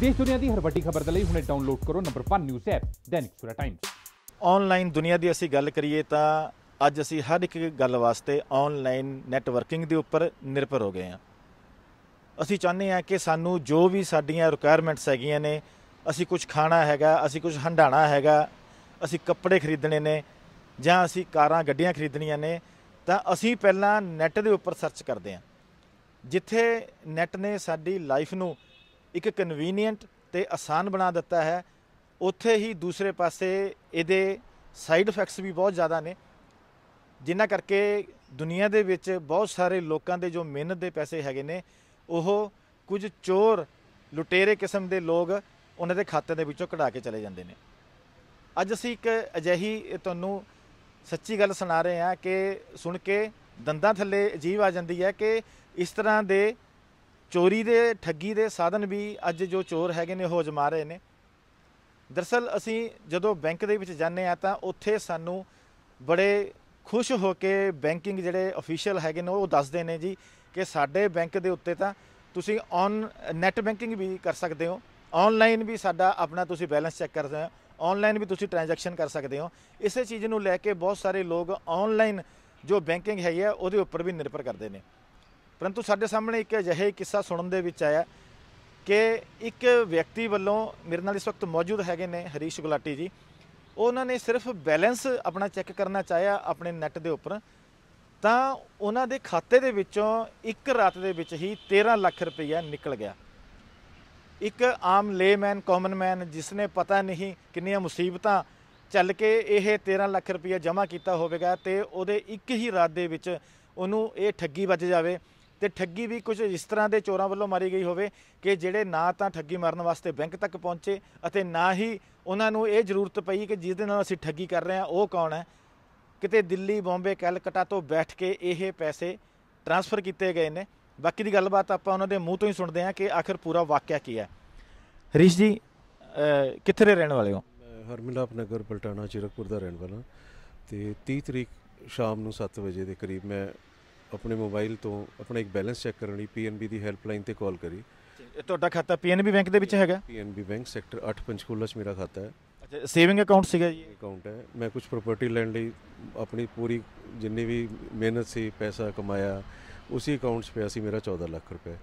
ਦੇਸ਼ ਦੁਨੀਆ ਦੀ ਹਰ ਵੱਡੀ ਖਬਰ ਦੇ ਲਈ ਹੁਣੇ ਡਾਊਨਲੋਡ ਕਰੋ ਨੰਬਰ 1 ਨਿਊਜ਼ ਐਪ ਦੈਨਿਕ ਸੂਰਾ ਟਾਈਮਸ ਆਨਲਾਈਨ ਦੁਨੀਆ ਦੀ ਅਸੀਂ ਗੱਲ ਕਰੀਏ ਤਾਂ ਅੱਜ ਅਸੀਂ ਹਰ ਇੱਕ ਗੱਲ ਵਾਸਤੇ ਆਨਲਾਈਨ ਨੈਟਵਰਕਿੰਗ ਦੇ ਉੱਪਰ ਨਿਰਭਰ ਹੋ ਗਏ ਹਾਂ ਅਸੀਂ ਚਾਹੁੰਦੇ ਹਾਂ ਕਿ ਸਾਨੂੰ ਜੋ ਵੀ ਸਾਡੀਆਂ ਰਿਕੁਆਇਰਮੈਂਟਸ ਹੈਗੀਆਂ ਨੇ ਅਸੀਂ ਕੁਝ ਖਾਣਾ ਹੈਗਾ ਅਸੀਂ ਕੁਝ ਹੰਡਾਣਾ ਹੈਗਾ ਅਸੀਂ ਕੱਪੜੇ ਖਰੀਦਣੇ ਨੇ ਜਾਂ ਅਸੀਂ ਕਾਰਾਂ ਗੱਡੀਆਂ ਖਰੀਦਣੀਆਂ ਨੇ ਤਾਂ ਅਸੀਂ ਪਹਿਲਾਂ ਨੈਟ ਦੇ ਉੱਪਰ ਸਰਚ ਕਰਦੇ ਹਾਂ ਜਿੱਥੇ ਨੈਟ ਨੇ ਸਾਡੀ ਲਾਈਫ ਨੂੰ ਇੱਕ ਕਨਵੀਨੀਅੰਟ ਤੇ ਆਸਾਨ ਬਣਾ ਦਿੱਤਾ ਹੈ ਉੱਥੇ ਹੀ ਦੂਸਰੇ ਪਾਸੇ ਇਹਦੇ ਸਾਈਡ ਇਫੈਕਟਸ ਵੀ ਬਹੁਤ ਜ਼ਿਆਦਾ ਨੇ ਜਿਨ੍ਹਾਂ ਕਰਕੇ ਦੁਨੀਆ ਦੇ ਵਿੱਚ ਬਹੁਤ ਸਾਰੇ ਲੋਕਾਂ ਦੇ ਜੋ ਮਿਹਨਤ ਦੇ ਪੈਸੇ ਹੈਗੇ ਨੇ ਉਹ ਕੁਝ ਚੋਰ ਲੁਟੇਰੇ ਕਿਸਮ ਦੇ ਲੋਕ ਉਹਨਾਂ ਦੇ ਖਾਤੇ ਦੇ ਵਿੱਚੋਂ ਕਢਾ ਕੇ ਚਲੇ ਜਾਂਦੇ ਨੇ ਅੱਜ ਅਸੀਂ ਇੱਕ ਅਜਿਹੀ ਤੁਹਾਨੂੰ ਸੱਚੀ ਗੱਲ ਸੁਣਾ ਰਹੇ ਹਾਂ ਕਿ ਸੁਣ ਕੇ ਦੰਦਾਂ ਥੱਲੇ ਅਜੀਬ ਆ ਜਾਂਦੀ ਹੈ ਕਿ ਇਸ ਤਰ੍ਹਾਂ ਦੇ ਚੋਰੀ ਦੇ ਠੱਗੀ ਦੇ ਸਾਧਨ ਵੀ ਅੱਜ ਜੋ ਚੋਰ ਹੈਗੇ ਨੇ ਉਹ ਅਜਮਾ ਰਹੇ ਨੇ ਦਰਸਲ ਅਸੀਂ ਜਦੋਂ ਬੈਂਕ ਦੇ ਵਿੱਚ ਜਾਂਦੇ ਆ ਤਾਂ ਉੱਥੇ ਸਾਨੂੰ ਬੜੇ ਖੁਸ਼ ਹੋ ਕੇ ਬੈਂਕਿੰਗ ਜਿਹੜੇ ਅਫੀਸ਼ੀਅਲ ਹੈਗੇ ਨੇ ਉਹ ਦੱਸਦੇ ਨੇ ਜੀ ਕਿ ਸਾਡੇ ਬੈਂਕ ਦੇ ਉੱਤੇ ਤਾਂ ਤੁਸੀਂ ਔਨ ਨੈਟ ਬੈਂਕਿੰਗ ਵੀ ਕਰ ਸਕਦੇ ਹੋ ਆਨਲਾਈਨ ਵੀ ਸਾਡਾ ਆਪਣਾ ਤੁਸੀਂ ਬੈਲੈਂਸ ਚੈੱਕ ਕਰ ਸਕਦੇ ਹੋ ਆਨਲਾਈਨ ਵੀ ਤੁਸੀਂ ਟ੍ਰਾਂਜੈਕਸ਼ਨ ਕਰ ਸਕਦੇ ਹੋ ਇਸੇ ਚੀਜ਼ ਨੂੰ ਲੈ ਕੇ ਬਹੁਤ ਸਾਰੇ ਲੋਕ ਆਨਲਾਈਨ ਜੋ ਬੈਂਕਿੰਗ ਹੈਗੀ ਇਹ ਉਹਦੇ ਉੱਪਰ ਵੀ ਨਿਰਭਰ ਕਰਦੇ ਨੇ ਪਰੰਤੂ ਸਾਡੇ ਸਾਹਮਣੇ ਇੱਕ ਅਜਿਹੇ ਕਿੱਸਾ ਸੁਣਨ ਦੇ ਵਿੱਚ ਆਇਆ ਕਿ ਇੱਕ ਵਿਅਕਤੀ ਵੱਲੋਂ ਮੇਰੇ ਨਾਲ ਇਸ ਵਕਤ ਮੌਜੂਦ ਹੈਗੇ ਨੇ ਹਰੀਸ਼ ਗੁਲਾਟੀ ਜੀ ਉਹਨਾਂ ਨੇ ਸਿਰਫ ਬੈਲੈਂਸ ਆਪਣਾ ਚੈੱਕ ਕਰਨਾ ਚਾਹਿਆ ਆਪਣੇ ਨੈਟ ਦੇ ਉੱਪਰ ਤਾਂ ਉਹਨਾਂ ਦੇ ਖਾਤੇ ਦੇ ਵਿੱਚੋਂ ਇੱਕ ਰਾਤ ਦੇ ਵਿੱਚ ਹੀ 13 ਲੱਖ ਰੁਪਇਆ ਨਿਕਲ ਗਿਆ ਇੱਕ ਆਮ ਲੇਮੈਨ ਕਾਮਨ ਮੈਨ ਜਿਸ ਨੇ ਪਤਾ ਨਹੀਂ ਕਿੰਨੀਆਂ ਮੁਸੀਬਤਾਂ ਚੱਲ ਕੇ ਇਹ 13 ਲੱਖ ਰੁਪਇਆ ਜਮ੍ਹਾਂ ਕੀਤਾ ਹੋਵੇਗਾ ਤੇ ਉਹਦੇ ਇੱਕ ਹੀ ਰਾਤ ਦੇ ਵਿੱਚ ਉਹਨੂੰ ਇਹ ਠੱਗੀ ਵੱਜ ਜਾਵੇ ਤੇ ਠੱਗੀ ਵੀ ਕੁਝ ਇਸ ਤਰ੍ਹਾਂ ਦੇ ਚੋਰਾਂ ਵੱਲੋਂ ਮਾਰੀ ਗਈ ਹੋਵੇ ਕਿ ਜਿਹੜੇ ਨਾ ਤਾਂ ਠੱਗੀ ਮਾਰਨ ਵਾਸਤੇ ਬੈਂਕ ਤੱਕ ਪਹੁੰਚੇ ਅਤੇ ਨਾ ਹੀ ਉਹਨਾਂ ਨੂੰ ਇਹ ਜ਼ਰੂਰਤ ਪਈ ਕਿ ਜਿਸ ਦੇ ਨਾਲ ਅਸੀਂ ਠੱਗੀ ਕਰ ਰਹੇ ਹਾਂ ਉਹ ਕੌਣ ਹੈ ਕਿਤੇ ਦਿੱਲੀ ਬੰਬੇ ਕਲਕੱਤਾ ਤੋਂ ਬੈਠ ਕੇ ਇਹ ਪੈਸੇ ਟ੍ਰਾਂਸਫਰ ਕੀਤੇ ਗਏ ਨੇ ਬਾਕੀ ਦੀ ਗੱਲਬਾਤ ਆਪਾਂ ਉਹਨਾਂ ਦੇ ਮੂੰਹ ਤੋਂ ਹੀ ਸੁਣਦੇ ਹਾਂ ਕਿ ਆਖਰ ਪੂਰਾ ਵਾਕਿਆ ਕੀ ਹੈ ਰਿਸ਼ ਜੀ ਕਿੱਥੇ ਦੇ ਰਹਿਣ ਵਾਲੇ ਹੋ ਹਰਮਿਲਾਪ ਨਗਰ ਪਲਟਾਣਾ ਚਿਰਕਪੁਰ ਦਾ ਰਹਿਣ ਵਾਲਾ ਤੇ 30 ਤਰੀਕ ਸ਼ਾਮ ਨੂੰ 7 ਵਜੇ ਦੇ ਕਰੀਬ ਮੈਂ ਆਪਣੇ ਮੋਬਾਈਲ ਤੋਂ ਆਪਣਾ ਇੱਕ ਬੈਲੈਂਸ ਚੈੱਕ ਕਰਨ ਲਈ ਪੀਐਨਬੀ ਦੀ ਹੈਲਪਲਾਈਨ ਤੇ ਕਾਲ ਕਰੀ ਤੁਹਾਡਾ ਖਾਤਾ ਪੀਐਨਬੀ ਬੈਂਕ ਦੇ ਵਿੱਚ ਹੈਗਾ ਪੀਐਨਬੀ ਬੈਂਕ ਸੈਕਟਰ 8 ਪੰਚਕੂਲਾ 'ਚ ਮੇਰਾ ਖਾਤਾ ਹੈ ਅੱਛਾ ਸੇਵਿੰਗ ਅਕਾਊਂਟ ਸੀਗਾ ਜੀ ਅਕਾਊਂਟ ਹੈ ਮੈਂ ਕੁਝ ਪ੍ਰਾਪਰਟੀ ਲੈਣ ਲਈ ਆਪਣੀ ਪੂਰੀ ਜਿੰਨੀ ਵੀ ਮਿਹਨਤ ਸੀ ਪੈਸਾ ਕਮਾਇਆ ਉਸੇ ਅਕਾਊਂਟ 'ਚ ਪਿਆ ਸੀ ਮੇਰਾ 14 ਲੱਖ ਰੁਪਏ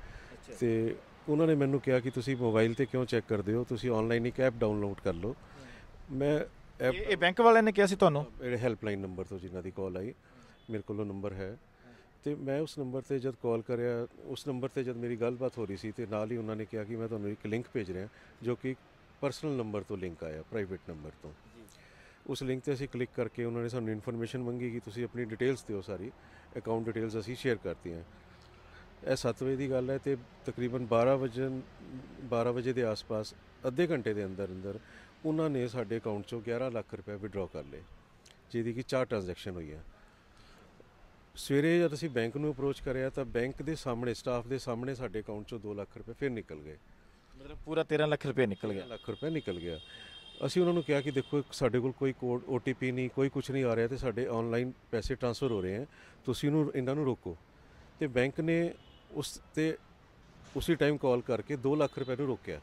ਤੇ ਉਹਨਾਂ ਨੇ ਮੈਨੂੰ ਕਿਹਾ ਕਿ ਤੁਸੀਂ ਮੋਬਾਈਲ ਤੇ ਕਿਉਂ ਚੈੱਕ ਕਰਦੇ ਹੋ ਤੁਸੀਂ ਆਨਲਾਈਨ ਇੱਕ ਐਪ ਡਾਊਨਲੋਡ ਕਰ ਲਓ ਮੈਂ ਇਹ ਬੈਂਕ ਵਾਲਿਆਂ ਨੇ ਕਿਹਾ ਸੀ ਤੁਹਾਨੂੰ ਇਹ ਹੈਲਪਲਾਈਨ ਨੰਬਰ ਤੋਂ ਜਿਨ੍ਹਾਂ ਦੀ ਕਾਲ ਆਈ ਮੇਰੇ ਕੋਲੋਂ ਨੰਬਰ ਹੈ ਤੇ ਮੈਂ ਉਸ ਨੰਬਰ ਤੇ ਜਦ ਕਾਲ ਕਰਿਆ ਉਸ ਨੰਬਰ ਤੇ ਜਦ ਮੇਰੀ ਗੱਲਬਾਤ ਹੋ ਰਹੀ ਸੀ ਤੇ ਨਾਲ ਹੀ ਉਹਨਾਂ ਨੇ ਕਿਹਾ ਕਿ ਮੈਂ ਤੁਹਾਨੂੰ ਇੱਕ ਲਿੰਕ ਭੇਜ ਰਿਹਾ ਜੋ ਕਿ ਪਰਸਨਲ ਨੰਬਰ ਤੋਂ ਲਿੰਕ ਆਇਆ ਪ੍ਰਾਈਵੇਟ ਨੰਬਰ ਤੋਂ ਉਸ ਲਿੰਕ ਤੇ ਅਸੀਂ ਕਲਿੱਕ ਕਰਕੇ ਉਹਨਾਂ ਨੇ ਸਾਨੂੰ ਇਨਫੋਰਮੇਸ਼ਨ ਮੰਗੀ ਕਿ ਤੁਸੀਂ ਆਪਣੀ ਡਿਟੇਲਸ ਦਿਓ ਸਾਰੀ ਅਕਾਊਂਟ ਡਿਟੇਲਸ ਅਸੀਂ ਸ਼ੇਅਰ ਕਰਤੀਆਂ ਇਹ 7 ਵਜੇ ਦੀ ਗੱਲ ਹੈ ਤੇ ਤਕਰੀਬਨ 12 ਵਜੇ 12 ਵਜੇ ਦੇ ਆਸ-ਪਾਸ ਅੱਧੇ ਘੰਟੇ ਦੇ ਅੰਦਰ ਅੰਦਰ ਉਹਨਾਂ ਨੇ ਸਾਡੇ ਅਕਾਊਂਟ ਚੋਂ 11 ਲੱਖ ਰੁਪਏ ਵਿਡਰਾ ਕਰ ਲਏ ਜਿਹਦੀ ਕਿ ਚਾਰ ਟ੍ਰਾਂਜੈਕਸ਼ਨ ਹੋਈਆਂ ਸਵੇਰੇ ਜਦ ਅਸੀਂ ਬੈਂਕ ਨੂੰ ਅਪਰੋਚ ਕਰਿਆ ਤਾਂ ਬੈਂਕ ਦੇ ਸਾਹਮਣੇ ਸਟਾਫ ਦੇ ਸਾਹਮਣੇ ਸਾਡੇ ਅਕਾਊਂਟ ਚੋਂ 2 ਲੱਖ ਰੁਪਏ ਫਿਰ ਨਿਕਲ ਗਏ ਮਤਲਬ ਪੂਰਾ 13 ਲੱਖ ਰੁਪਏ ਨਿਕਲ ਗਿਆ ਲੱਖ ਰੁਪਏ ਨਿਕਲ ਗਿਆ ਅਸੀਂ ਉਹਨਾਂ ਨੂੰ ਕਿਹਾ ਕਿ ਦੇਖੋ ਸਾਡੇ ਕੋਲ ਕੋਈ ਕੋਡ OTP ਨਹੀਂ ਕੋਈ ਕੁਝ ਨਹੀਂ ਆ ਰਿਹਾ ਤੇ ਸਾਡੇ ਆਨਲਾਈਨ ਪੈਸੇ ਟ੍ਰਾਂਸਫਰ ਹੋ ਰਹੇ ਹਨ ਤੁਸੀਂ ਉਹਨੂੰ ਇਹਨਾਂ ਨੂੰ ਰੋਕੋ ਤੇ ਬੈਂਕ ਨੇ ਉਸ ਤੇ ਉਸੇ ਟਾਈਮ ਕਾਲ ਕਰਕੇ 2 ਲੱਖ ਰੁਪਏ ਨੂੰ ਰੋਕਿਆ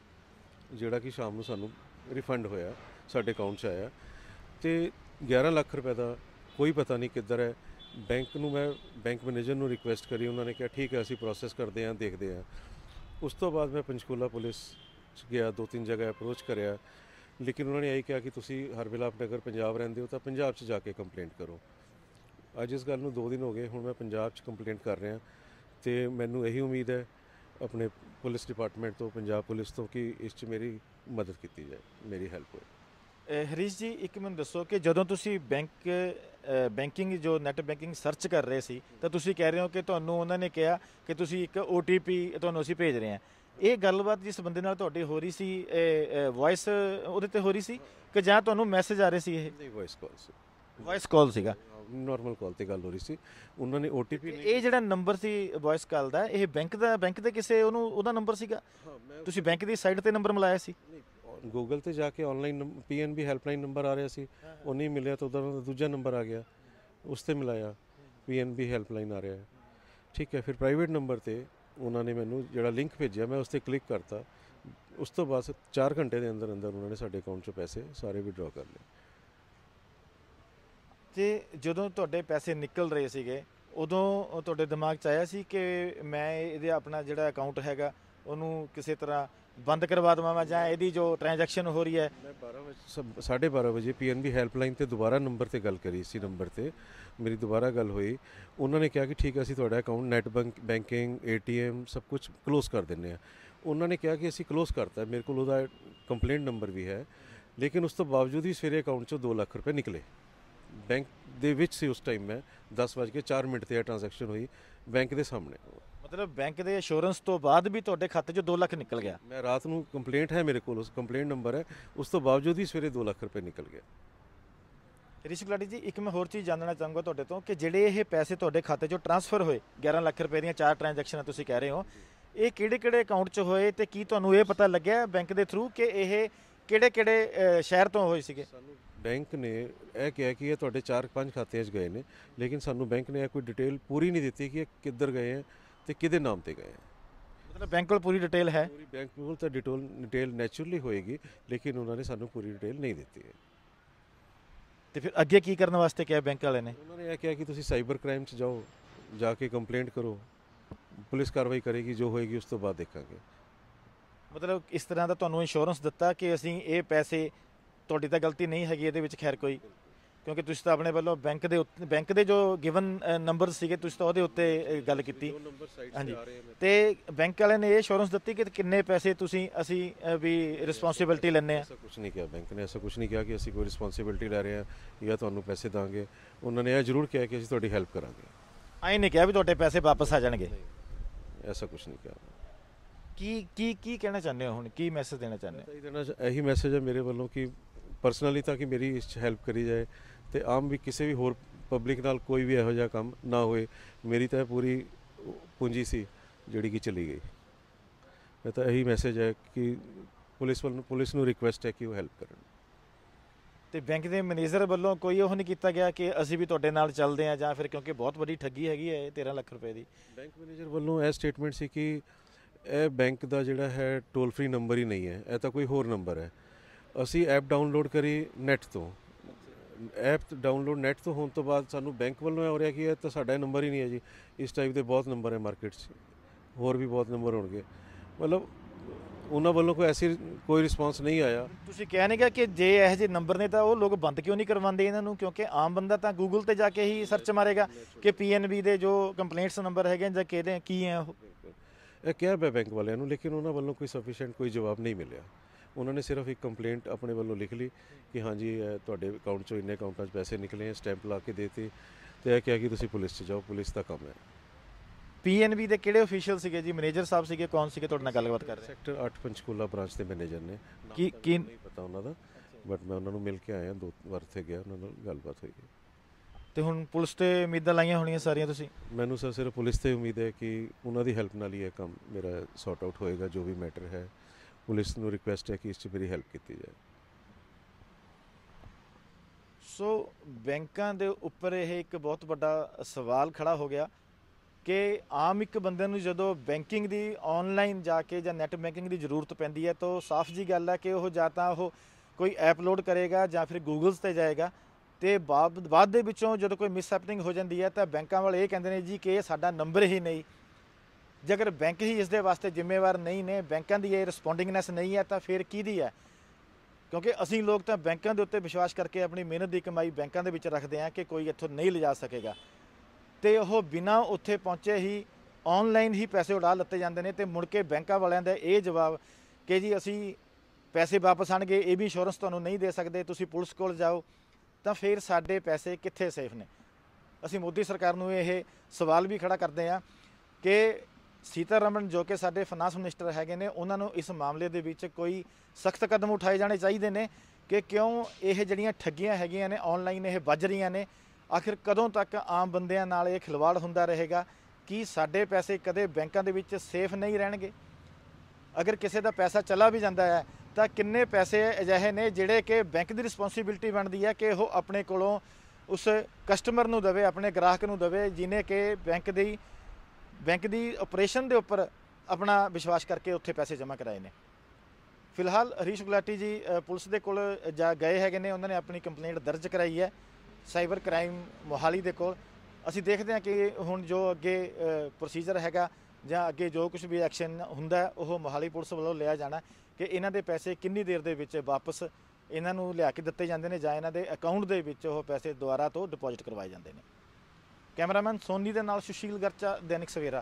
ਜਿਹੜਾ ਕਿ ਸ਼ਾਮ ਨੂੰ ਸਾਨੂੰ ਰਿਫੰਡ ਹੋਇਆ ਸਾਡੇ ਅਕਾਊਂਟ 'ਚ ਆਇਆ ਤੇ 11 ਲੱਖ ਰੁਪਏ ਦਾ ਕੋਈ ਪਤਾ ਨਹੀਂ ਕਿੱਧਰ ਹੈ ਬੈਂਕ ਨੂੰ ਮੈਂ ਬੈਂਕ ਮੈਨੇਜਰ ਨੂੰ ਰਿਕੁਐਸਟ ਕਰੀ ਉਹਨਾਂ ਨੇ ਕਿਹਾ ਠੀਕ ਹੈ ਅਸੀਂ ਪ੍ਰੋਸੈਸ ਕਰਦੇ ਹਾਂ ਦੇਖਦੇ ਹਾਂ ਉਸ ਤੋਂ ਬਾਅਦ ਮੈਂ ਪੰਚਕੂਲਾ ਪੁਲਿਸ ਚ ਗਿਆ ਦੋ ਤਿੰਨ ਜਗ੍ਹਾ ਅਪਰੋਚ ਕਰਿਆ ਲੇਕਿਨ ਉਹਨਾਂ ਨੇ ਇਹ ਕਿਹਾ ਕਿ ਤੁਸੀਂ ਹਰਬਿਲਾਪ ਨਗਰ ਪੰਜਾਬ ਰਹਿੰਦੇ ਹੋ ਤਾਂ ਪੰਜਾਬ 'ਚ ਜਾ ਕੇ ਕੰਪਲੇਂਟ ਕਰੋ ਅੱਜ ਇਸ ਗੱਲ ਨੂੰ ਦੋ ਦਿਨ ਹੋ ਗਏ ਹੁਣ ਮੈਂ ਪੰਜਾਬ 'ਚ ਕੰਪਲੇਂਟ ਕਰ ਰਿਹਾ ਤੇ ਮੈਨੂੰ ਇਹੀ ਉਮੀਦ ਹੈ ਆਪਣੇ ਪੁਲਿਸ ਡਿਪਾਰਟਮੈਂਟ ਤੋਂ ਪੰਜਾਬ ਪੁਲਿਸ ਤੋਂ ਕਿ ਇਸ 'ਚ ਮੇਰੀ ਮਦਦ ਕੀਤੀ ਜਾਏ ਮੇਰੀ ਹੈਲਪ ਹੋਏ ਹਰੀਸ਼ ਜੀ ਇੱਕ ਮਿੰਟ ਦੱਸੋ ਕਿ ਜਦੋਂ ਤੁਸੀਂ ਬੈਂਕ ਬੈਂਕਿੰਗ ਜੋ ਨੈਟ ਬੈਂਕਿੰਗ ਸਰਚ ਕਰ ਰਹੇ ਸੀ ਤਾਂ ਤੁਸੀਂ ਕਹਿ ਰਹੇ ਹੋ ਕਿ ਤੁਹਾਨੂੰ ਉਹਨਾਂ ਨੇ ਕਿਹਾ ਕਿ ਤੁਸੀਂ ਇੱਕ OTP ਤੁਹਾਨੂੰ ਅਸੀਂ ਭੇਜ ਰਹੇ ਹਾਂ ਇਹ ਗੱਲਬਾਤ ਜਿਸ ਬੰਦੇ ਨਾਲ ਤੁਹਾਡੀ ਹੋ ਰਹੀ ਸੀ ਵੌਇਸ ਉਹਦੇ ਤੇ ਹੋ ਰਹੀ ਸੀ ਕਿ ਜਾਂ ਤੁਹਾਨੂੰ ਮੈਸੇਜ ਆ ਰਹੇ ਸੀ ਇਹ ਨਹੀਂ ਵੌਇਸ ਕਾਲ ਸੀ ਵੌਇਸ ਕਾਲ ਸੀਗਾ ਨਾਰਮਲ ਕਾਲ ਤੇ ਗੱਲ ਹੋ ਰਹੀ ਸੀ ਉਹਨਾਂ ਨੇ OTP ਇਹ ਜਿਹੜਾ ਨੰਬਰ ਸੀ ਵੌਇਸ ਕਾਲ ਦਾ ਇਹ ਬੈਂਕ ਦਾ ਬੈਂਕ ਦੇ ਕਿਸੇ ਉਹਨੂੰ ਉਹਦਾ ਨੰਬਰ ਸੀਗਾ ਤੁਸੀਂ ਬੈਂਕ ਦੀ ਸਾਈਟ ਤੇ ਨੰਬਰ ਮਲਾਇਆ ਸੀ ਗੂਗਲ ਤੇ ਜਾ ਕੇ ਆਨਲਾਈਨ ਪੀਐਨਬੀ ਹੈਲਪਲਾਈਨ ਨੰਬਰ ਆ ਰਿਹਾ ਸੀ ਉਹ ਨਹੀਂ ਮਿਲਿਆ ਤਾਂ ਉਧਰ ਦੂਜਾ ਨੰਬਰ ਆ ਗਿਆ ਉਸ ਤੇ ਮਿਲਾਇਆ ਪੀਐਨਬੀ ਹੈਲਪਲਾਈਨ ਆ ਰਿਹਾ ਹੈ ਠੀਕ ਹੈ ਫਿਰ ਪ੍ਰਾਈਵੇਟ ਨੰਬਰ ਤੇ ਉਹਨਾਂ ਨੇ ਮੈਨੂੰ ਜਿਹੜਾ ਲਿੰਕ ਭੇਜਿਆ ਮੈਂ ਉਸ ਤੇ ਕਲਿੱਕ ਕਰਤਾ ਉਸ ਤੋਂ ਬਾਅਦ 4 ਘੰਟੇ ਦੇ ਅੰਦਰ ਅੰਦਰ ਉਹਨਾਂ ਨੇ ਸਾਡੇ ਅਕਾਊਂਟ 'ਚੋਂ ਪੈਸੇ ਸਾਰੇ ਵਿਡਰਾ ਕਰ ਲਏ ਤੇ ਜਦੋਂ ਤੁਹਾਡੇ ਪੈਸੇ ਨਿਕਲ ਰਹੇ ਸੀਗੇ ਉਦੋਂ ਤੁਹਾਡੇ ਦਿਮਾਗ 'ਚ ਆਇਆ ਸੀ ਕਿ ਮੈਂ ਇਹਦੇ ਆਪਣਾ ਜਿਹੜਾ ਅਕਾਊਂਟ ਹੈਗਾ ਉਹਨੂੰ ਕਿਸੇ ਤਰ੍ਹਾਂ ਬੰਦ ਕਰਵਾ ਦਵਾਵਾਂ ਜਾਂ ਇਹਦੀ ਜੋ ਟ੍ਰਾਂਜੈਕਸ਼ਨ ਹੋ ਰਹੀ ਹੈ ਮੈਂ 12 ਵਜੇ 12:30 ਵਜੇ ਪੀਐਨਬੀ ਹੈਲਪਲਾਈਨ ਤੇ ਦੁਬਾਰਾ ਨੰਬਰ ਤੇ ਗੱਲ ਕਰੀ ਸੀ ਨੰਬਰ ਤੇ ਮੇਰੀ ਦੁਬਾਰਾ ਗੱਲ ਹੋਈ ਉਹਨਾਂ ਨੇ ਕਿਹਾ ਕਿ ਠੀਕ ਹੈ ਅਸੀਂ ਤੁਹਾਡਾ ਅਕਾਊਂਟ ਨੈਟ ਬੈਂਕਿੰਗ ਏਟੀਐਮ ਸਭ ਕੁਝ ক্লোਜ਼ ਕਰ ਦਿੰਨੇ ਆ ਉਹਨਾਂ ਨੇ ਕਿਹਾ ਕਿ ਅਸੀਂ ক্লোਜ਼ ਕਰਤਾ ਮੇਰੇ ਕੋਲ ਉਹਦਾ ਕੰਪਲੇਂਟ ਨੰਬਰ ਵੀ ਹੈ ਲੇਕਿਨ ਉਸ ਤੋਂ ਬਾਵਜੂਦ ਹੀ ਸਵੇਰੇ ਅਕਾਊਂਟ ਚੋਂ 2 ਲੱਖ ਰੁਪਏ ਨਿਕਲੇ ਬੈਂਕ ਦੇ ਵਿੱਚ ਸੀ ਉਸ ਟਾਈਮ ਮੈਂ 10:04 ਮਿੰਟ ਤੇ ਇਹ ਟ੍ਰਾਂਜੈਕਸ਼ਨ ਹੋਈ ਬੈਂਕ ਦੇ ਸਾਹਮਣੇ ਮਤਲਬ ਬੈਂਕ ਦੇ ਇੰਸ਼ੋਰੈਂਸ ਤੋਂ ਬਾਅਦ ਵੀ ਤੁਹਾਡੇ ਖਾਤੇ 'ਚੋਂ 2 ਲੱਖ ਨਿਕਲ ਗਿਆ ਮੈਂ ਰਾਤ ਨੂੰ ਕੰਪਲੇਂਟ ਹੈ ਮੇਰੇ ਕੋਲ ਉਸ ਕੰਪਲੇਂਟ ਨੰਬਰ ਹੈ ਉਸ ਤੋਂ ਬਾਵਜੂਦ ਵੀ ਸਵੇਰੇ 2 ਲੱਖ ਰੁਪਏ ਨਿਕਲ ਗਿਆ ਰਿਸ਼ਕ ਲਾਡੀ ਜੀ ਇੱਕ ਮੈਂ ਹੋਰ ਚੀਜ਼ ਜਾਣਨਾ ਚਾਹੂੰਗਾ ਤੁਹਾਡੇ ਤੋਂ ਕਿ ਜਿਹੜੇ ਇਹ ਪੈਸੇ ਤੁਹਾਡੇ ਖਾਤੇ 'ਚੋਂ ਟ੍ਰਾਂਸਫਰ ਹੋਏ 11 ਲੱਖ ਰੁਪਏ ਦੀਆਂ ਚਾਰ ਟ੍ਰਾਂਜੈਕਸ਼ਨਾਂ ਤੁਸੀਂ ਕਹਿ ਰਹੇ ਹੋ ਇਹ ਕਿਹੜੇ-ਕਿਹੜੇ ਅਕਾਊਂਟ 'ਚ ਹੋਏ ਤੇ ਕੀ ਤੁਹਾਨੂੰ ਇਹ ਪਤਾ ਲੱਗਿਆ ਬੈਂਕ ਦੇ ਥਰੂ ਕਿ ਇਹ ਕਿਹੜੇ-ਕਿਹੜੇ ਸ਼ਹਿਰ ਤੋਂ ਹੋਏ ਸੀਗੇ ਸਾਨੂੰ ਬੈਂਕ ਨੇ ਇਹ ਕਿਹਾ ਕਿ ਇਹ ਤੁਹਾਡੇ 4-5 ਖਾਤਿਆਂ 'ਚ ਗਏ ਨੇ ਲੇਕਿਨ ਸਾਨੂੰ ਬੈਂਕ ਨੇ ਇਹ ਕੋਈ ਡਿਟੇਲ ਪੂਰੀ ਨਹੀਂ ਦਿੱਤੀ ਕਿ ਇਹ ਕਿੱਧਰ ਗਏ ਹੈ ਤੇ ਕਿਹਦੇ ਨਾਮ ਤੇ ਗਏ ਮਤਲਬ ਬੈਂਕ ਕੋਲ ਪੂਰੀ ਡਿਟੇਲ ਹੈ ਪੂਰੀ ਬੈਂਕ ਕੋਲ ਤਾਂ ਡਿਟੇਲ ਡਿਟੇਲ ਨੇਚਰਲੀ ਹੋਏਗੀ ਲੇਕਿਨ ਉਹਨਾਂ ਨੇ ਸਾਨੂੰ ਪੂਰੀ ਡਿਟੇਲ ਨਹੀਂ ਦਿੱਤੀ ਹੈ ਤੇ ਫਿਰ ਅੱਗੇ ਕੀ ਕਰਨ ਵਾਸਤੇ ਕਿਹਾ ਬੈਂਕ ਵਾਲੇ ਨੇ ਉਹਨਾਂ ਨੇ ਇਹ ਕਿਹਾ ਕਿ ਤੁਸੀਂ ਸਾਈਬਰ ਕ੍ਰਾਈਮ 'ਚ ਜਾਓ ਜਾ ਕੇ ਕੰਪਲੇਂਟ ਕਰੋ ਪੁਲਿਸ ਕਾਰਵਾਈ ਕਰੇਗੀ ਜੋ ਹੋਏਗੀ ਉਸ ਤੋਂ ਬਾਅਦ ਦੇਖਾਂਗੇ ਮਤਲਬ ਇਸ ਤਰ੍ਹਾਂ ਦਾ ਤੁਹਾਨੂੰ ਇੰਸ਼ੋਰੈਂਸ ਦਿੱਤਾ ਕਿ ਅਸੀਂ ਇਹ ਪੈਸੇ ਤੁਹਾਡੀ ਤਾਂ ਗਲਤੀ ਨਹੀਂ ਹੈਗੀ ਇਹਦੇ ਵਿੱਚ ਖੈਰ ਕੋਈ ਕਿਉਂਕਿ ਤੁਸੀਂ ਤਾਂ ਆਪਣੇ ਵੱਲੋਂ ਬੈਂਕ ਦੇ ਬੈਂਕ ਦੇ ਜੋ ਗਿਵਨ ਨੰਬਰ ਸੀਗੇ ਤੁਸੀਂ ਤਾਂ ਉਹਦੇ ਉੱਤੇ ਗੱਲ ਕੀਤੀ ਹਾਂਜੀ ਤੇ ਬੈਂਕ ਵਾਲਿਆਂ ਨੇ ਇਹ ਅਸ਼ੋਰੈਂਸ ਦਿੱਤੀ ਕਿ ਕਿੰਨੇ ਪੈਸੇ ਤੁਸੀਂ ਅਸੀਂ ਵੀ ਰਿਸਪੌਂਸਿਬਿਲਟੀ ਲੈਣੇ ਆ ਕੁਝ ਨਹੀਂ ਕਿਹਾ ਬੈਂਕ ਨੇ ਐਸਾ ਕੁਝ ਨਹੀਂ ਕਿਹਾ ਕਿ ਅਸੀਂ ਕੋਈ ਰਿਸਪੌਂਸਿਬਿਲਟੀ ਲੈ ਰਹੇ ਆ ਜਾਂ ਤੁਹਾਨੂੰ ਪੈਸੇ ਦਾਂਗੇ ਉਹਨਾਂ ਨੇ ਇਹ ਜ਼ਰੂਰ ਕਿਹਾ ਕਿ ਅਸੀਂ ਤੁਹਾਡੀ ਹੈਲਪ ਕਰਾਂਗੇ ਐਂ ਨਹੀਂ ਕਿਹਾ ਵੀ ਤੁਹਾਡੇ ਪੈਸੇ ਵਾਪਸ ਆ ਜਾਣਗੇ ਐਸਾ ਕੁਝ ਨਹੀਂ ਕਿਹਾ ਕੀ ਕੀ ਕੀ ਕਹਿਣਾ ਚਾਹੁੰਦੇ ਹੋ ਹੁਣ ਕੀ ਮੈਸੇਜ ਦੇਣਾ ਚਾਹੁੰਦੇ ਹੋ ਇਹ ਇਹੀ ਮੈਸੇਜ ਹੈ ਮੇਰੇ ਵੱਲੋਂ ਕਿ ਪਰਸਨਲੀ ਤਾਂ ਕਿ ਮੇਰੀ ਇਸ 'ਚ ਹੈਲਪ ਕਰੀ ਜਾਏ ਤੇ ਆਮ ਵੀ ਕਿਸੇ ਵੀ ਹੋਰ ਪਬਲਿਕ ਨਾਲ ਕੋਈ ਵੀ ਇਹੋ ਜਿਹਾ ਕੰਮ ਨਾ ਹੋਏ ਮੇਰੀ ਤਾਂ ਪੂਰੀ ਪੂੰਜੀ ਸੀ ਜਿਹੜੀ ਕਿ ਚਲੀ ਗਈ ਮੈਂ ਤਾਂ ਇਹੀ ਮੈਸੇਜ ਹੈ ਕਿ ਪੁਲਿਸ ਵੱਲ ਪੁਲਿਸ ਨੂੰ ਰਿਕੁਐਸਟ ਹੈ ਕਿ ਉਹ ਹੈਲਪ ਕਰਨ ਤੇ ਬੈਂਕ ਦੇ ਮੈਨੇਜਰ ਵੱਲੋਂ ਕੋਈ ਉਹ ਨਹੀਂ ਕੀਤਾ ਗਿਆ ਕਿ ਅਸੀਂ ਵੀ ਤੁਹਾਡੇ ਨਾਲ ਚੱਲਦੇ ਆ ਜਾਂ ਫਿਰ ਕਿਉਂਕਿ ਬਹੁਤ ਵੱਡੀ ਠੱਗੀ ਹੈਗੀ ਹੈ 13 ਲੱਖ ਰੁਪਏ ਦੀ ਬੈਂਕ ਮੈਨੇਜਰ ਵੱਲੋਂ ਇਹ ਸਟੇਟਮੈਂਟ ਸੀ ਕਿ ਇਹ ਬੈਂਕ ਦਾ ਜਿਹੜਾ ਹੈ ਟੋਲ ਫ੍ਰੀ ਨੰਬਰ ਹੀ ਨਹੀਂ ਹੈ ਇਹ ਤਾਂ ਕੋਈ ਹੋਰ ਨੰਬਰ ਹੈ ਅਸੀਂ ਐਪ ਡਾਊਨਲੋਡ ਕਰੀ ਨੈਟ ਤੋਂ ਐਪ ਡਾਊਨਲੋਡ ਨੈਟ ਤੋਂ ਹੋਣ ਤੋਂ ਬਾਅਦ ਸਾਨੂੰ ਬੈਂਕ ਵੱਲੋਂ ਹੋ ਰਿਹਾ ਕਿ ਇਹ ਤਾਂ ਸਾਡਾ ਨੰਬਰ ਹੀ ਨਹੀਂ ਹੈ ਜੀ ਇਸ ਟਾਈਪ ਦੇ ਬਹੁਤ ਨੰਬਰ ਹੈ ਮਾਰਕੀਟ 'ਚ ਹੋਰ ਵੀ ਬਹੁਤ ਨੰਬਰ ਹੋਣਗੇ ਮਤਲਬ ਉਹਨਾਂ ਵੱਲੋਂ ਕੋਈ ਐਸੀ ਕੋਈ ਰਿਸਪਾਂਸ ਨਹੀਂ ਆਇਆ ਤੁਸੀਂ ਕਹਿ ਨਹੀਂ ਗਿਆ ਕਿ ਜੇ ਇਹ ਜਿਹੇ ਨੰਬਰ ਨੇ ਤਾਂ ਉਹ ਲੋਕ ਬੰਦ ਕਿਉਂ ਨਹੀਂ ਕਰਵਾਉਂਦੇ ਇਹਨਾਂ ਨੂੰ ਕਿਉਂਕਿ ਆਮ ਬੰਦਾ ਤਾਂ ਗੂਗਲ ਤੇ ਜਾ ਕੇ ਹੀ ਸਰਚ ਮਾਰੇਗਾ ਕਿ ਪੀਐਨਬੀ ਦੇ ਜੋ ਕੰਪਲੇਂਟਸ ਨੰਬਰ ਹੈਗੇ ਜਾਂ ਕਿਹਦੇ ਕੀ ਹੈ ਉਹ ਇਹ ਕਿਹਾ ਬੈਂਕ ਵਾਲਿਆਂ ਨੂੰ ਲੇਕਿਨ ਉਹਨਾਂ ਵੱਲੋਂ ਕੋਈ ਸਫੀਸ਼ੀਐਂਟ ਕੋਈ ਜਵਾਬ ਨਹੀਂ ਮਿਲਿਆ ਉਹਨਾਂ ਨੇ ਸਿਰਫ ਇੱਕ ਕੰਪਲੇਂਟ ਆਪਣੇ ਵੱਲੋਂ ਲਿਖ ਲਈ ਕਿ ਹਾਂਜੀ ਤੁਹਾਡੇ ਅਕਾਊਂਟ ਚੋਂ ਇੰਨੇ ਅਕਾਊਂਟਾਂ 'ਚ ਪੈਸੇ ਨਿਕਲੇ ਆ ਸਟੈਂਪ ਲਾ ਕੇ ਦੇਤੇ ਤੇ ਇਹ ਕਿਹਾ ਕਿ ਤੁਸੀਂ ਪੁਲਿਸ 'ਚ ਜਾਓ ਪੁਲਿਸ ਦਾ ਕੰਮ ਹੈ ਪੀਐਨਬੀ ਦੇ ਕਿਹੜੇ ਅਫੀਸ਼ੀਅਲ ਸੀਗੇ ਜੀ ਮੈਨੇਜਰ ਸਾਹਿਬ ਸੀਗੇ ਕੌਣ ਸੀਗੇ ਤੁਹਾਡੇ ਨਾਲ ਗੱਲਬਾਤ ਕਰ ਰਹੇ ਸੈਕਟਰ 8 ਪੰਚਕੂਲਾ ਬ੍ਰਾਂਚ ਦੇ ਮੈਨੇਜਰ ਨੇ ਕੀ ਕੀ ਨਹੀਂ ਪਤਾ ਉਹਨਾਂ ਦਾ ਬਟ ਮੈਂ ਉਹਨਾਂ ਨੂੰ ਮਿਲ ਕੇ ਆਇਆ ਦੋ ਵਾਰ ਤੇ ਗਿਆ ਉਹਨਾਂ ਨਾਲ ਗੱਲਬਾਤ ਹੋਈ ਤੇ ਹੁਣ ਪੁਲਿਸ ਤੇ ਉਮੀਦਾਂ ਲਾਈਆਂ ਹੋਣੀਆਂ ਸਾਰੀਆਂ ਤੁਸੀਂ ਮੈਨੂੰ ਸਿਰਫ ਪੁਲਿਸ ਤੇ ਉਮੀਦ ਹੈ ਕਿ ਉਹਨਾਂ ਦੀ ਹੈਲਪ ਨਾਲ ਹੀ ਇਹ ਕੰਮ ਮੇਰਾ ਸੌਟ ਆਊਟ ਹੋਏਗਾ ਜੋ ਵੀ ਮੈਟਰ ਹੈ ਪੁਲਿਸ ਨੂੰ ਰਿਕੁਐਸਟ ਹੈ ਕਿ ਇਸ 'ਚ ਮੇਰੀ ਹੈਲਪ ਕੀਤੀ ਜਾਏ ਸੋ ਬੈਂਕਾਂ ਦੇ ਉੱਪਰ ਇਹ ਇੱਕ ਬਹੁਤ ਵੱਡਾ ਸਵਾਲ ਖੜਾ ਹੋ ਗਿਆ ਕਿ ਆਮ ਇੱਕ ਬੰਦੇ ਨੂੰ ਜਦੋਂ ਬੈਂਕਿੰਗ ਦੀ ਆਨਲਾਈਨ ਜਾ ਕੇ ਜਾਂ ਨੈਟ ਬੈਂਕਿੰਗ ਦੀ ਜ਼ਰੂਰਤ ਪੈਂਦੀ ਹੈ ਤਾਂ ਸਾਫ਼ ਜੀ ਗੱਲ ਹੈ ਕਿ ਉਹ ਜਾਂ ਤਾਂ ਉਹ ਕੋਈ ਐਪ ਲੋਡ ਕਰੇਗਾ ਜਾਂ ਫਿਰ ਗੂਗਲਸ ਤੇ ਜਾਏਗਾ ਤੇ ਬਾਅਦ ਦੇ ਵਿੱਚੋਂ ਜਦੋਂ ਕੋਈ ਮਿਸ ਹੈਪਨਿੰਗ ਹੋ ਜਾਂਦੀ ਹੈ ਤਾਂ ਬੈਂਕਾਂ ਵਾਲੇ ਇਹ ਕਹਿੰਦੇ ਨੇ ਜੀ ਕਿ ਇਹ ਸਾਡਾ ਨੰਬਰ ਹੀ ਨਹੀਂ ਜੇਕਰ ਬੈਂਕ ਹੀ ਇਸ ਦੇ ਵਾਸਤੇ ਜ਼ਿੰਮੇਵਾਰ ਨਹੀਂ ਨੇ ਬੈਂਕਾਂ ਦੀ ਇਹ ਰਿਸਪੌਂਡਿੰਗਨੈਸ ਨਹੀਂ ਹੈ ਤਾਂ ਫਿਰ ਕੀ ਦੀ ਹੈ ਕਿਉਂਕਿ ਅਸੀਂ ਲੋਕ ਤਾਂ ਬੈਂਕਾਂ ਦੇ ਉੱਤੇ ਵਿਸ਼ਵਾਸ ਕਰਕੇ ਆਪਣੀ ਮਿਹਨਤ ਦੀ ਕਮਾਈ ਬੈਂਕਾਂ ਦੇ ਵਿੱਚ ਰੱਖਦੇ ਹਾਂ ਕਿ ਕੋਈ ਇੱਥੋਂ ਨਹੀਂ ਲਿਜਾ ਸਕੇਗਾ ਤੇ ਉਹ ਬਿਨਾਂ ਉੱਥੇ ਪਹੁੰਚੇ ਹੀ ਆਨਲਾਈਨ ਹੀ ਪੈਸੇ ਉਡਾ ਲੱਤੇ ਜਾਂਦੇ ਨੇ ਤੇ ਮੁੜ ਕੇ ਬੈਂਕਾਂ ਵਾਲਿਆਂ ਦਾ ਇਹ ਜਵਾਬ ਕਿ ਜੀ ਅਸੀਂ ਪੈਸੇ ਵਾਪਸ ਆਣਗੇ ਇਹ ਵੀ ਇੰਸ਼ੋਰੈਂਸ ਤੁਹਾਨੂੰ ਨਹੀਂ ਦੇ ਸਕਦੇ ਤੁਸੀਂ ਪੁਲਿਸ ਕੋਲ ਜਾਓ ਤਾਂ ਫਿਰ ਸਾਡੇ ਪੈਸੇ ਕਿੱਥੇ ਸੇਫ ਨੇ ਅਸੀਂ ਮੋਦੀ ਸਰਕਾਰ ਨੂੰ ਇਹ ਸਵਾਲ ਵੀ ਖੜਾ ਕਰਦੇ ਆ ਕਿ ਸੀਤਾ ਰਮਨ ਜੋ ਕਿ ਸਾਡੇ ਫਾਈਨਾਂਸ ਮਿਨਿਸਟਰ ਹੈਗੇ ਨੇ ਉਹਨਾਂ ਨੂੰ ਇਸ ਮਾਮਲੇ ਦੇ ਵਿੱਚ ਕੋਈ ਸਖਤ ਕਦਮ ਉਠਾਏ ਜਾਣੇ ਚਾਹੀਦੇ ਨੇ ਕਿ ਕਿਉਂ ਇਹ ਜਿਹੜੀਆਂ ਠੱਗੀਆਂ ਹੈਗੀਆਂ ਨੇ ਆਨਲਾਈਨ ਇਹ ਵੱਜ ਰਹੀਆਂ ਨੇ ਆਖਿਰ ਕਦੋਂ ਤੱਕ ਆਮ ਬੰਦਿਆਂ ਨਾਲ ਇਹ ਖਿਲਵਾੜ ਹੁੰਦਾ ਰਹੇਗਾ ਕਿ ਸਾਡੇ ਪੈਸੇ ਕਦੇ ਬੈਂਕਾਂ ਦੇ ਵਿੱਚ ਸੇਫ ਨਹੀਂ ਰਹਿਣਗੇ ਅਗਰ ਕਿਸੇ ਦਾ ਪੈਸਾ ਚਲਾ ਵੀ ਜਾਂਦਾ ਹੈ ਤਾਂ ਕਿੰਨੇ ਪੈਸੇ ਅਜਿਹੇ ਨੇ ਜਿਹੜੇ ਕਿ ਬੈਂਕ ਦੀ ਰਿਸਪੌਂਸਿਬਿਲਟੀ ਬਣਦੀ ਹੈ ਕਿ ਉਹ ਆਪਣੇ ਕੋਲੋਂ ਉਸ ਕਸਟਮਰ ਨੂੰ ਦਵੇ ਆਪਣੇ ਗ੍ਰਾਹਕ ਨੂੰ ਦਵੇ ਜਿਨੇ ਕਿ ਬੈਂਕ ਦੀ ਬੈਂਕ ਦੀ ਆਪਰੇਸ਼ਨ ਦੇ ਉੱਪਰ ਆਪਣਾ ਵਿਸ਼ਵਾਸ ਕਰਕੇ ਉੱਥੇ ਪੈਸੇ ਜਮ੍ਹਾਂ ਕਰਾਏ ਨੇ ਫਿਲਹਾਲ ਹਰੀਸ਼ ਗੁਲਾਟੀ ਜੀ ਪੁਲਿਸ ਦੇ ਕੋਲ ਜਾ ਗਏ ਹੈਗੇ ਨੇ ਉਹਨਾਂ ਨੇ ਆਪਣੀ ਕੰਪਲੇਂਟ ਦਰਜ ਕਰਾਈ ਹੈ ਸਾਈਬਰ ਕ੍ਰਾਈਮ ਮੋਹਾਲੀ ਦੇ ਕੋਲ ਅਸੀਂ ਦੇਖਦੇ ਹਾਂ ਕਿ ਹੁਣ ਜੋ ਅੱਗੇ ਪ੍ਰੋਸੀਜਰ ਹੈਗਾ ਜਾਂ ਅੱਗੇ ਜੋ ਕੁਝ ਵੀ ਐਕਸ਼ਨ ਹੁੰਦਾ ਉਹ ਮੋਹਾਲੀ ਪੁਲਿਸ ਵੱਲੋਂ ਲਿਆ ਜਾਣਾ ਕਿ ਇਹਨਾਂ ਦੇ ਪੈਸੇ ਕਿੰਨੀ ਦੇਰ ਦੇ ਵਿੱਚ ਵਾਪਸ ਇਹਨਾਂ ਨੂੰ ਲਿਆ ਕੇ ਦਿੱਤੇ ਜਾਂਦੇ ਨੇ ਜਾਂ ਇਹਨਾਂ ਦੇ ਅਕਾਊਂਟ ਦੇ ਵਿੱਚ ਉਹ ਪੈਸੇ ਦੁਬਾਰਾ ਤੋਂ ਡਿਪੋਜ਼ਿਟ ਕਰਵਾਏ ਜਾਂਦੇ ਨੇ ਕੈਮਰਾਮੈਨ ਸੋਨੀ ਦੇ ਨਾਲ ਸੁਸ਼ੀਲ ਗਰਚਾ ਦੈਨਿਕ ਸਵੇਰਾ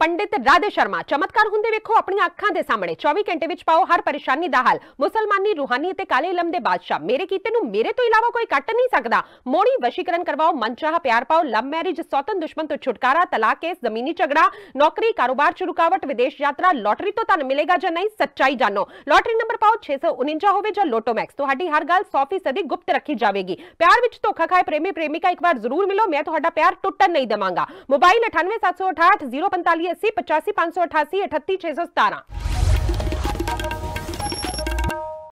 ਪੰਡਿਤ ਰਾਧੇ ਸ਼ਰਮਾ ਚਮਤਕਾਰ ਹੁੰਦੇ ਵੇਖੋ ਆਪਣੀਆਂ ਅੱਖਾਂ ਦੇ ਸਾਹਮਣੇ 24 ਘੰਟੇ ਵਿੱਚ ਪਾਓ ਹਰ ਪਰੇਸ਼ਾਨੀ ਦਾ ਹੱਲ ਮੁਸਲਮਾਨੀ ਰੂਹਾਨੀ ਅਤੇ ਕਾਲੇ ਇਲਮ ਦੇ ਬਾਦਸ਼ਾਹ ਮੇਰੇ ਕੀਤੇ ਨੂੰ ਮੇਰੇ ਤੋਂ ਇਲਾਵਾ ਕੋਈ ਕੱਟ ਨਹੀਂ ਸਕਦਾ ਮੋੜੀ ਵਸ਼ੀਕਰਨ ਕਰਵਾਓ ਮਨਚਾਹ ਪਿਆਰ ਪਾਓ ਲਵ ਮੈਰਿਜ ਸੌਤਨ ਦੁਸ਼ਮਣ ਤੋਂ ਛੁਟਕਾਰਾ ਤਲਾਕ ਕੇਸ ਜ਼ਮੀਨੀ ਝਗੜਾ ਨੌਕਰੀ ਕਾਰੋਬਾਰ ਚ ਰੁਕਾਵਟ ਵਿਦੇਸ਼ ਯਾਤਰਾ ਲੋਟਰੀ ਤੋਂ ਤੁਹਾਨੂੰ ਮਿਲੇਗਾ ਜਾਂ ਨਹੀਂ ਸੱਚਾਈ ਜਾਣੋ ਲੋਟਰੀ ਨੰਬਰ ਪਾਓ 649 ਹੋਵੇ ਜਾਂ ਲੋਟੋ ਮੈਕਸ ਤੁਹਾਡੀ ਹਰ ਗੱਲ 100% ਗੁਪਤ ਰੱਖੀ ਜਾਵੇਗੀ ਪਿਆਰ ਵਿੱਚ ਧੋਖਾ ਖਾਏ ਪ੍ਰੇਮੀ ਪ੍ਰੇਮਿਕਾ ਇੱਕ ਵਾਰ ਜ਼ਰੂਰ ਮਿਲੋ ਮੈਂ ਤੁਹਾਡਾ ਪਿਆਰ ਟੁੱਟਣ ਨਹੀਂ ਦਵਾਂਗਾ ਮੋਬਾਈਲ 98768 045 85 85 588